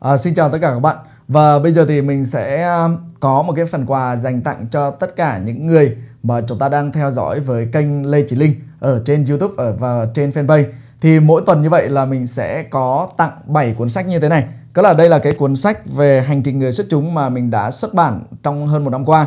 À, xin chào tất cả các bạn và bây giờ thì mình sẽ à, có một cái phần quà dành tặng cho tất cả những người mà chúng ta đang theo dõi với kênh Lê Chỉ Linh ở trên YouTube ở và trên fanpage thì mỗi tuần như vậy là mình sẽ có tặng 7 cuốn sách như thế này. tức là đây là cái cuốn sách về hành trình người xuất chúng mà mình đã xuất bản trong hơn một năm qua.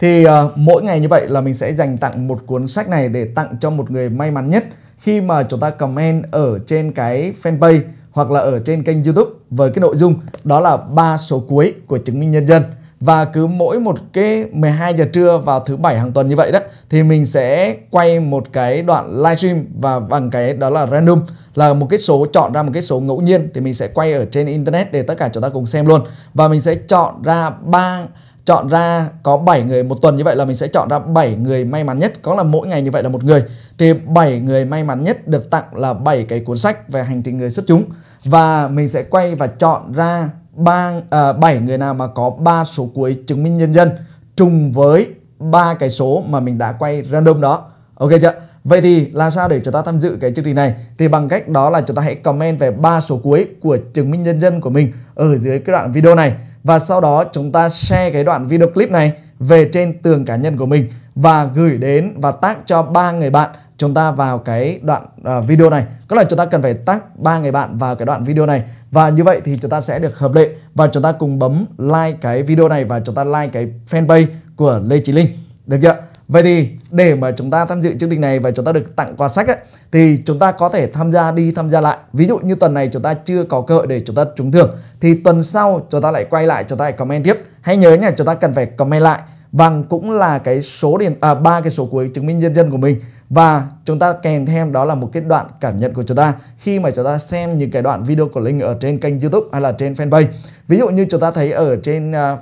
Thì uh, mỗi ngày như vậy là mình sẽ dành tặng một cuốn sách này để tặng cho một người may mắn nhất khi mà chúng ta comment ở trên cái fanpage hoặc là ở trên kênh YouTube với cái nội dung đó là ba số cuối của chứng minh nhân dân. Và cứ mỗi một cái 12 giờ trưa vào thứ bảy hàng tuần như vậy đó thì mình sẽ quay một cái đoạn livestream và bằng cái đó là random là một cái số chọn ra một cái số ngẫu nhiên thì mình sẽ quay ở trên internet để tất cả chúng ta cùng xem luôn. Và mình sẽ chọn ra ba chọn ra có 7 người một tuần như vậy là mình sẽ chọn ra 7 người may mắn nhất có là mỗi ngày như vậy là một người thì 7 người may mắn nhất được tặng là 7 cái cuốn sách về hành trình người xuất chúng và mình sẽ quay và chọn ra ba à, 7 người nào mà có 3 số cuối chứng minh nhân dân trùng với ba cái số mà mình đã quay random đó ok chưa Vậy thì làm sao để chúng ta tham dự cái chương trình này? Thì bằng cách đó là chúng ta hãy comment về ba số cuối của chứng minh nhân dân của mình ở dưới cái đoạn video này và sau đó chúng ta share cái đoạn video clip này về trên tường cá nhân của mình và gửi đến và tag cho ba người bạn chúng ta vào cái đoạn uh, video này có là chúng ta cần phải tag ba người bạn vào cái đoạn video này và như vậy thì chúng ta sẽ được hợp lệ và chúng ta cùng bấm like cái video này và chúng ta like cái fanpage của Lê Chí Linh được chưa Vậy thì để mà chúng ta tham dự chương trình này và chúng ta được tặng quà sách ấy, thì chúng ta có thể tham gia đi tham gia lại. Ví dụ như tuần này chúng ta chưa có cơ hội để chúng ta trúng thưởng thì tuần sau chúng ta lại quay lại chúng ta lại comment tiếp. Hãy nhớ nha, chúng ta cần phải comment lại bằng cũng là cái số điện à ba cái số cuối chứng minh nhân dân của mình và chúng ta kèm thêm đó là một cái đoạn cảm nhận của chúng ta khi mà chúng ta xem những cái đoạn video của Linh ở trên kênh YouTube hay là trên fanpage. Ví dụ như chúng ta thấy ở trên uh,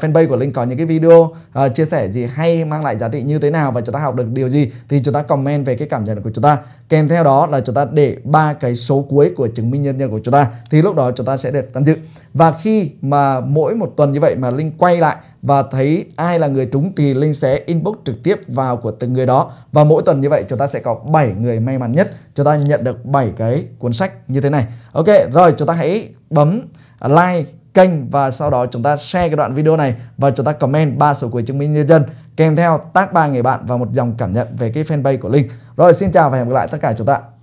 fanpage của Linh có những cái video uh, chia sẻ gì hay mang lại giá trị như thế nào và chúng ta học được điều gì thì chúng ta comment về cái cảm nhận của chúng ta kèm theo đó là chúng ta để ba cái số cuối của chứng minh nhân dân của chúng ta thì lúc đó chúng ta sẽ được tham dự và khi mà mỗi một tuần như vậy mà Linh quay lại và thấy ai là người trúng thì Linh sẽ inbox trực tiếp vào của từng người đó và mỗi tuần như vậy chúng ta sẽ có 7 người may mắn nhất chúng ta nhận được 7 cái cuốn sách như thế này ok rồi chúng ta hãy bấm like kênh và sau đó chúng ta share cái đoạn video này và chúng ta comment ba số cuối chứng minh nhân dân kèm theo tag ba người bạn và một dòng cảm nhận về cái fanpage của Linh. Rồi xin chào và hẹn gặp lại tất cả chúng ta.